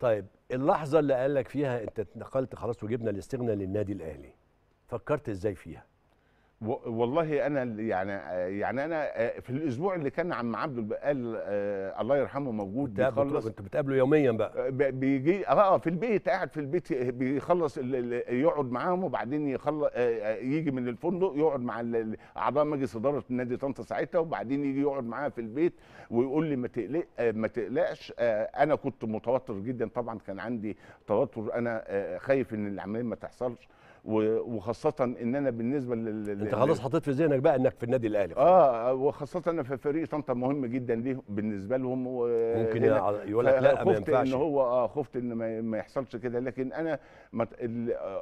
طيب اللحظه اللي قال لك فيها انت اتنقلت خلاص وجبنا الاستغنى للنادي الاهلي فكرت ازاي فيها والله انا يعني يعني انا آه، في الاسبوع اللي كان عم عبده قال آه، الله يرحمه موجود بيخلص انت بتقابله يوميا بقى آه، بيجي اه في البيت قاعد في البيت بيخلص يقعد معاهم وبعدين يخلص يجي من الفندق يقعد مع اعضاء مجلس اداره نادي طنطا ساعتها وبعدين يجي يقعد معاها في البيت ويقول لي ما تقلق ما تقلقش انا كنت متوتر جدا طبعا كان عندي توتر انا خايف ان العمليه ما تحصلش وخاصه ان انا بالنسبه لل انت خلاص حطيت في ذهنك بقى انك في النادي الاهلي اه وخاصه ان في فريق طنطا مهم جدا ليه بالنسبه لهم ممكن يقول لك لا ما خفت ان هو اه خفت ان ما يحصلش كده لكن انا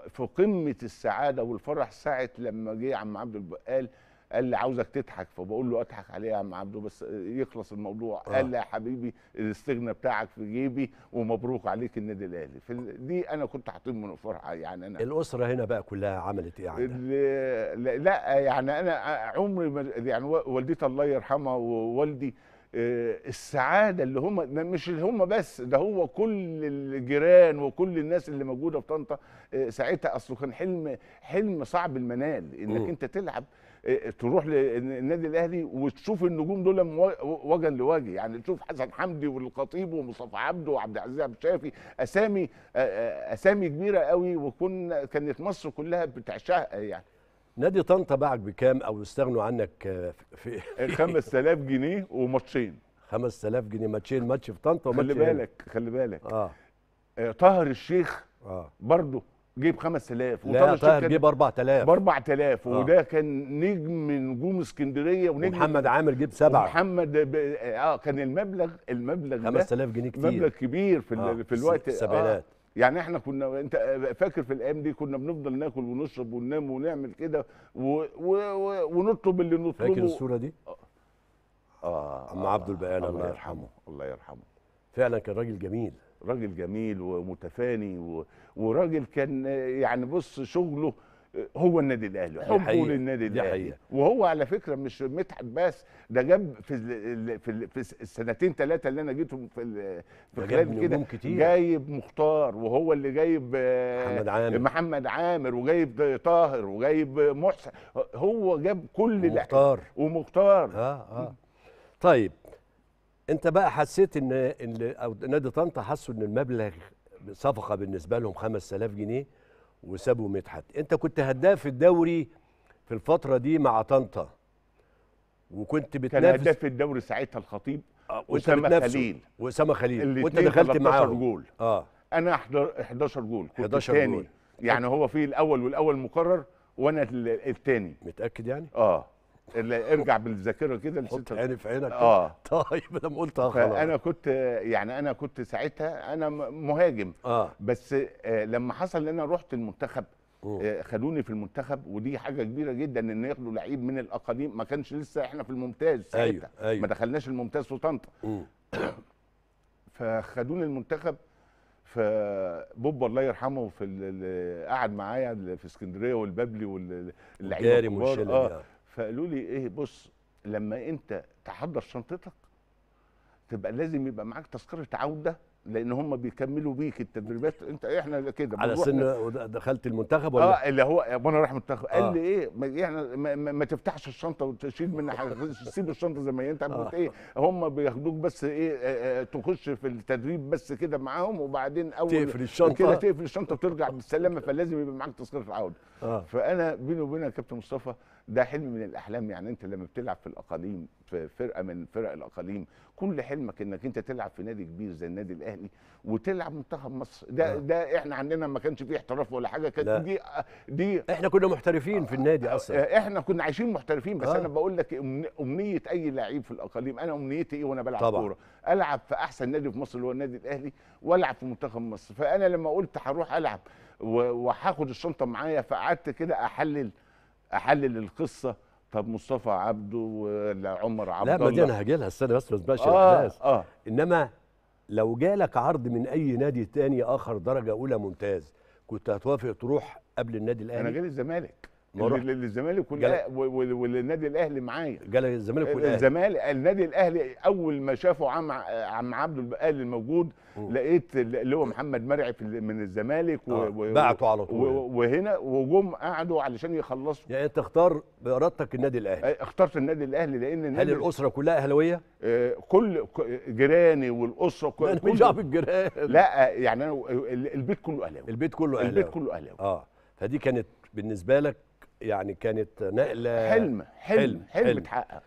في قمه السعاده والفرح ساعه لما جه عم عبد البقال قال لي عاوزك تضحك فبقول له اضحك عليه يا عم عبده بس يخلص الموضوع آه. قال لي يا حبيبي الاستغنى بتاعك في جيبي ومبروك عليك النادي الاهلي دي انا كنت حاطين من فرحه يعني انا الاسره هنا بقى كلها عملت ايه عندها؟ لا يعني انا عمري يعني والدتي الله يرحمها ووالدي آه، السعاده اللي هم مش اللي هم بس ده هو كل الجيران وكل الناس اللي موجوده في طنطا آه، ساعتها اصله كان حلم حلم صعب المنال انك م. انت تلعب آه، تروح للنادي الاهلي وتشوف النجوم دول وجها لوجه يعني تشوف حسن حمدي والخطيب ومصطفى عبده وعبد العزيز عبد الشافي اسامي اسامي كبيره قوي وكنا كانت مصر كلها بتعشقها يعني نادي طنطا باعك بكام او استغنوا عنك في 5000 جنيه وماتشين 5000 جنيه ماتشين ماتش في طنطا وماتش خلي بالك خلي بالك آه. اه طاهر الشيخ اه برضه جه ب 5000 وطاهر الشيخ جه ب 4000 ب 4000 وده كان نجم من نجوم اسكندريه ونجم محمد عامر جه بسبعه محمد ب... اه كان المبلغ المبلغ 5000 جنيه كتير مبلغ كبير في آه. في الوقت السبعينات آه يعني احنا كنا انت فاكر في الايام دي كنا بنفضل ناكل ونشرب وننام ونعمل كده و... و... و... ونطلب اللي نطلبه فاكر الصوره دي؟ اه اما آه عبد البقال آه، الله يرحمه الله يرحمه فعلا كان راجل جميل راجل جميل ومتفاني و... وراجل كان يعني بص شغله هو النادي الاهلي حبه للنادي الاهلي وهو على فكره مش مدحت بس ده جاب في في, في السنتين ثلاثه اللي انا جيتهم في في خلال كده جايب مختار وهو اللي جايب محمد عامر محمد عامر وجايب طاهر وجايب محسن هو جاب كل مختار ومختار اه اه طيب انت بقى حسيت ان, إن نادي طنطا حسوا ان المبلغ صفقه بالنسبه لهم 5000 جنيه وسابوا مدحت انت كنت هداف الدوري في الفتره دي مع طنطا وكنت بتنافس كان هداف الدوري ساعتها الخطيب آه، وسام خليل واسامه خليل وانت دخلت معاه جول اه انا 11 جول كنت 11 التاني. جول يعني هو في الاول والاول مقرر وانا الثاني متاكد يعني اه ارجع بالذاكره كده حط عيني في عينك اه طيب لما قلتها خلاص انا كنت يعني انا كنت ساعتها انا مهاجم آه. بس آه، لما حصل ان انا رحت المنتخب آه خدوني في المنتخب ودي حاجه كبيره جدا ان ياخدوا لعيب من الاقاليم ما كانش لسه احنا في الممتاز أيوه، ساعتها أيوة أيوة. ما دخلناش الممتاز في طنطا فخدوني المنتخب فبوب الله يرحمه في قعد معايا في اسكندريه والبابلي واللعيبه الكبار اه يعني. فقالوا لي ايه بص لما انت تحضر شنطتك تبقى لازم يبقى معاك تذكره عوده لان هم بيكملوا بيك التدريبات انت إيه، احنا كده على سن دخلت المنتخب ولا اه اللي هو وانا رايح منتخب آه. قال لي آه. ايه ما إيه، احنا ما, ما تفتحش الشنطه وتشيل من سيب الشنطه زي ما هي انت آه. ايه هم بياخدوك بس ايه آه،, آه تخش في التدريب بس كده معاهم وبعدين اول تقفل الشنطه كده تقفل الشنطه وترجع بالسلامه آه. فلازم يبقى معاك تذكره العوده آه. فانا بيني وبينك يا كابتن مصطفى ده حلم من الاحلام يعني انت لما بتلعب في الاقاليم في فرقه من فرق الاقاليم كل حلمك انك انت تلعب في نادي كبير زي النادي الاهلي الاهلي وتلعب منتخب مصر ده لا. آه. ده احنا عندنا ما كانش فيه احتراف ولا حاجه كانت دي دي احنا كنا محترفين في النادي آه، اصلا آه، احنا كنا عايشين محترفين بس آه. انا بقول لك امنيه اي لعيب في الاقاليم انا امنيتي ايه وانا بلعب كوره العب في احسن نادي في مصر اللي هو النادي الاهلي والعب في منتخب مصر فانا لما قلت هروح العب وهاخد الشنطه معايا فقعدت كده احلل احلل القصه طب مصطفى عبده ولا عمر عبد الله لا ما دي انا هاجي لها السنه بس ما تبقاش آه الاحداث آه انما لو جالك عرض من اي نادي تاني اخر درجه اولى ممتاز كنت هتوافق تروح قبل النادي الاهلي انا غير الزمالك للزمالك والنادي الاهلي معايا جالي الزمالك والاهلي الزمالك النادي الاهلي اول ما شافوا عم عم عبد البقال الموجود م. لقيت اللي هو محمد مرعي من الزمالك آه، بعته على طول يعني. وهنا وجم قعدوا علشان يخلصوا يعني انت اختار بارادتك النادي الاهلي اخترت النادي الاهلي لان النادي هل الاسره كلها اهلاويه؟ آه، كل جيراني والاسره كل لا كل... شعب الجيران لا يعني انا البيت كله اهلاوي البيت كله اهلاوي البيت كله اهلاوي اه فدي كانت بالنسبه لك يعني كانت نقله حلم حلم حلم, حلم, حلم. اتحقق